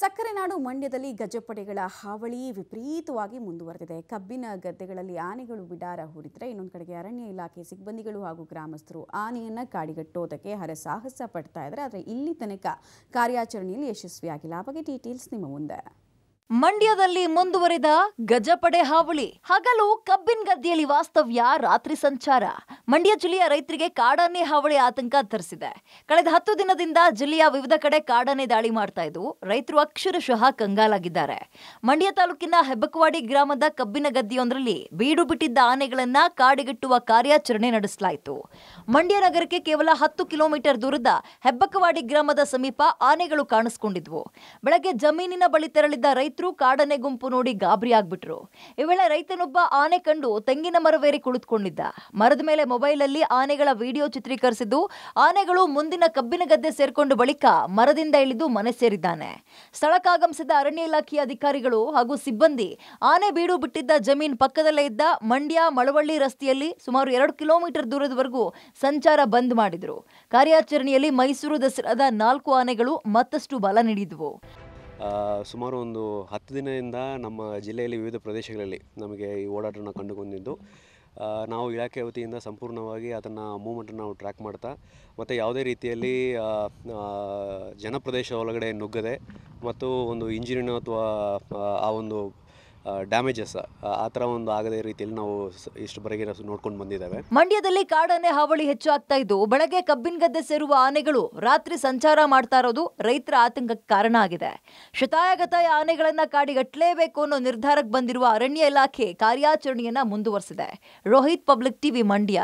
ಸಕ್ಕರೆ ನಾಡು ಮಂಡ್ಯದಲ್ಲಿ ಗಜಪಡೆಗಳ ಹಾವಳಿ ವಿಪರೀತವಾಗಿ ಮುಂದುವರೆದಿದೆ ಕಬ್ಬಿನ ಗದ್ದೆಗಳಲ್ಲಿ ಆನೆಗಳು ಬಿಡಾರ ಹೂಡಿದ್ರೆ ಇನ್ನೊಂದು ಕಡೆಗೆ ಅರಣ್ಯ ಇಲಾಖೆ ಸಿಬ್ಬಂದಿಗಳು ಹಾಗೂ ಗ್ರಾಮಸ್ಥರು ಆನೆಯನ್ನು ಕಾಡಿಗಟ್ಟೋದಕ್ಕೆ ಹರಸಾಹಸ ಪಡ್ತಾ ಇದ್ದಾರೆ ಆದರೆ ಇಲ್ಲಿ ತನಕ ಕಾರ್ಯಾಚರಣೆಯಲ್ಲಿ ಯಶಸ್ವಿಯಾಗಿಲ್ಲ ಆ ಬಗ್ಗೆ ಡೀಟೇಲ್ಸ್ ನಿಮ್ಮ ಮುಂದೆ ಮಂಡ್ಯದಲ್ಲಿ ಮುಂದುವರಿದ ಗಜಪಡೆ ಹಾವಳಿ ಹಗಲು ಕಬ್ಬಿನ ಗದ್ದೆಯಲ್ಲಿ ವಾಸ್ತವ್ಯ ರಾತ್ರಿ ಸಂಚಾರ ಮಂಡ್ಯ ಜಿಲ್ಲೆಯ ರೈತರಿಗೆ ಕಾಡಾನೆ ಹಾವಳಿ ಆತಂಕ ತರಿಸಿದೆ ಕಳೆದ ಹತ್ತು ದಿನದಿಂದ ಜಿಲ್ಲೆಯ ವಿವಿಧ ಕಡೆ ಕಾಡಾನೆ ದಾಳಿ ಮಾಡ್ತಾ ಇದ್ದು ರೈತರು ಅಕ್ಷರಶಃ ಕಂಗಾಲಾಗಿದ್ದಾರೆ ಮಂಡ್ಯ ತಾಲೂಕಿನ ಹೆಬ್ಬಕವಾಡಿ ಗ್ರಾಮದ ಕಬ್ಬಿನ ಗದ್ದೆಯೊಂದರಲ್ಲಿ ಬೀಡು ಬಿಟ್ಟಿದ್ದ ಆನೆಗಳನ್ನ ಕಾಡಿಗಿಟ್ಟುವ ಕಾರ್ಯಾಚರಣೆ ನಡೆಸಲಾಯಿತು ಮಂಡ್ಯ ನಗರಕ್ಕೆ ಕೇವಲ ಹತ್ತು ಕಿಲೋಮೀಟರ್ ದೂರದ ಹೆಬ್ಬಕವಾಡಿ ಗ್ರಾಮದ ಸಮೀಪ ಆನೆಗಳು ಕಾಣಿಸಿಕೊಂಡಿದ್ವು ಬೆಳಗ್ಗೆ ಜಮೀನಿನ ಬಳಿ ತೆರಳಿದ್ದ ರೈತ ರೈತರು ಕಾಡನೆ ಗುಂಪು ನೋಡಿ ಗಾಬರಿ ಆಗ್ಬಿಟ್ರು ಈ ವೇಳೆ ರೈತನೊಬ್ಬ ಆನೆ ಕಂಡು ತೆಂಗಿನ ಮರವೇರಿ ಕುಳಿತುಕೊಂಡಿದ್ದ ಮರದ ಮೇಲೆ ಮೊಬೈಲಲ್ಲಿ ಆನೆಗಳ ವಿಡಿಯೋ ಚಿತ್ರೀಕರಿಸಿದ್ದು ಆನೆಗಳು ಮುಂದಿನ ಕಬ್ಬಿನ ಗದ್ದೆ ಸೇರ್ಕೊಂಡು ಬಳಿಕ ಮರದಿಂದ ಇಳಿದು ಮನೆ ಸೇರಿದ್ದಾನೆ ಸ್ಥಳಕ್ಕಾಗಮಿಸಿದ ಅರಣ್ಯ ಇಲಾಖೆಯ ಅಧಿಕಾರಿಗಳು ಹಾಗೂ ಸಿಬ್ಬಂದಿ ಆನೆ ಬೀಡು ಬಿಟ್ಟಿದ್ದ ಜಮೀನ್ ಪಕ್ಕದಲ್ಲೇ ಇದ್ದ ಮಂಡ್ಯ ಮಳವಳ್ಳಿ ರಸ್ತೆಯಲ್ಲಿ ಸುಮಾರು ಎರಡು ಕಿಲೋಮೀಟರ್ ದೂರದವರೆಗೂ ಸಂಚಾರ ಬಂದ್ ಮಾಡಿದ್ರು ಕಾರ್ಯಾಚರಣೆಯಲ್ಲಿ ಮೈಸೂರು ದಸರಾದ ನಾಲ್ಕು ಆನೆಗಳು ಮತ್ತಷ್ಟು ಬಲ ನೀಡಿದ್ವು ಸುಮಾರು ಒಂದು ಹತ್ತು ದಿನದಿಂದ ನಮ್ಮ ಜಿಲ್ಲೆಯಲ್ಲಿ ವಿವಿಧ ಪ್ರದೇಶಗಳಲ್ಲಿ ನಮಗೆ ಈ ಓಡಾಟನ ಕಂಡುಕೊಂಡಿದ್ದು ನಾವು ಇಲಾಖೆ ವತಿಯಿಂದ ಸಂಪೂರ್ಣವಾಗಿ ಅದನ್ನು ಮೂಮೆಂಟನ್ನು ನಾವು ಟ್ರ್ಯಾಕ್ ಮಾಡ್ತಾ ಮತ್ತು ಯಾವುದೇ ರೀತಿಯಲ್ಲಿ ಜನಪ್ರದೇಶ ಒಳಗಡೆ ನುಗ್ಗದೆ ಮತ್ತು ಒಂದು ಇಂಜಿನಿನ ಅಥವಾ ಆ ಒಂದು ಡ್ಯಾಮೇಜಸ್ ಆ ಥರ ಒಂದು ಆಗದೇ ರೀತಿಯಲ್ಲಿ ನಾವು ಇಷ್ಟು ನೋಡ್ಕೊಂಡು ಬಂದಿದ್ದೇವೆ ಮಂಡ್ಯದಲ್ಲಿ ಕಾಡಾನೆ ಹಾವಳಿ ಹೆಚ್ಚು ಆಗ್ತಾ ಇದ್ದು ಬೆಳಗ್ಗೆ ಕಬ್ಬಿನ ಗದ್ದೆ ಸೇರುವ ಆನೆಗಳು ರಾತ್ರಿ ಸಂಚಾರ ಮಾಡ್ತಾ ಇರೋದು ರೈತರ ಆತಂಕಕ್ಕೆ ಕಾರಣ ಆಗಿದೆ ಶತಾಯಗತಾಯ ಆನೆಗಳನ್ನ ಕಾಡಿಗಟ್ಟಲೇಬೇಕು ಅನ್ನೋ ನಿರ್ಧಾರಕ್ಕೆ ಬಂದಿರುವ ಅರಣ್ಯ ಇಲಾಖೆ ಕಾರ್ಯಾಚರಣೆಯನ್ನ ಮುಂದುವರೆಸಿದೆ ರೋಹಿತ್ ಪಬ್ಲಿಕ್ ಟಿವಿ ಮಂಡ್ಯ